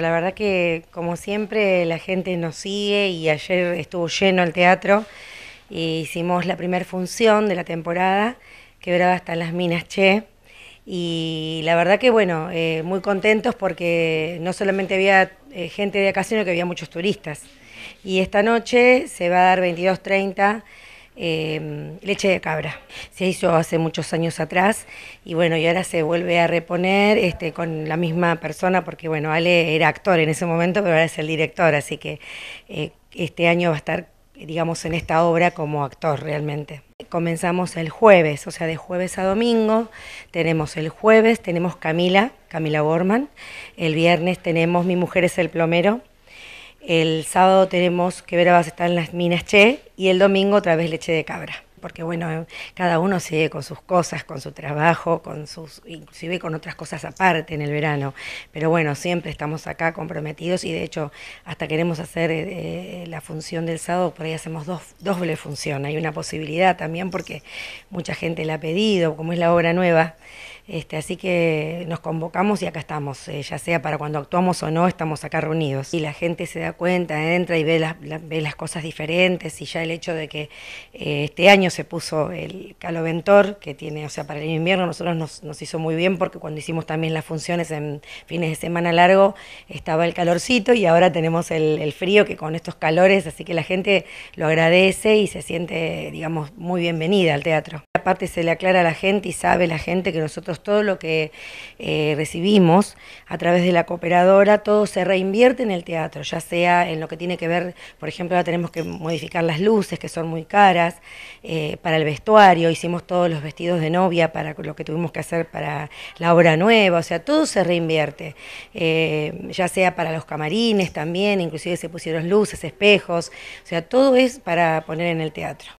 la verdad que como siempre la gente nos sigue y ayer estuvo lleno el teatro e hicimos la primera función de la temporada, que hasta las minas, che. Y la verdad que bueno, eh, muy contentos porque no solamente había eh, gente de acá, sino que había muchos turistas. Y esta noche se va a dar 22.30 Em, leche de cabra. Se hizo hace muchos años atrás y bueno, y ahora se vuelve a reponer este, con la misma persona porque bueno, Ale era actor en ese momento, pero ahora es el director, así que eh, este año va a estar digamos, en esta obra como actor realmente. Comenzamos el jueves, o sea, de jueves a domingo. Tenemos el jueves, tenemos Camila, Camila Borman. El viernes tenemos Mi Mujer es el Plomero, el sábado tenemos que ver a estar en las minas Che y el domingo otra vez leche de cabra porque bueno, cada uno sigue con sus cosas, con su trabajo, con sus, inclusive con otras cosas aparte en el verano. Pero bueno, siempre estamos acá comprometidos y de hecho hasta queremos hacer eh, eh, la función del sábado, por ahí hacemos dos, doble función. Hay una posibilidad también porque mucha gente la ha pedido, como es la obra nueva. Este, así que nos convocamos y acá estamos, eh, ya sea para cuando actuamos o no, estamos acá reunidos. Y la gente se da cuenta, entra y ve las, las cosas diferentes y ya el hecho de que este año se puso el caloventor, que tiene, o sea, para el invierno nosotros nos, hizo muy bien porque cuando hicimos también las funciones en fines de semana largo estaba el calorcito y ahora tenemos el, frío que con estos calores, así que la gente lo agradece y se siente, digamos, muy bienvenida al teatro. Aparte se le aclara a la gente y sabe la gente que nosotros todo lo que eh, recibimos a través de la cooperadora, todo se reinvierte en el teatro, ya sea en lo que tiene que ver, por ejemplo, ahora tenemos que modificar las luces que son muy caras, eh, para el vestuario, hicimos todos los vestidos de novia para lo que tuvimos que hacer para la obra nueva, o sea, todo se reinvierte, eh, ya sea para los camarines también, inclusive se pusieron luces, espejos, o sea, todo es para poner en el teatro.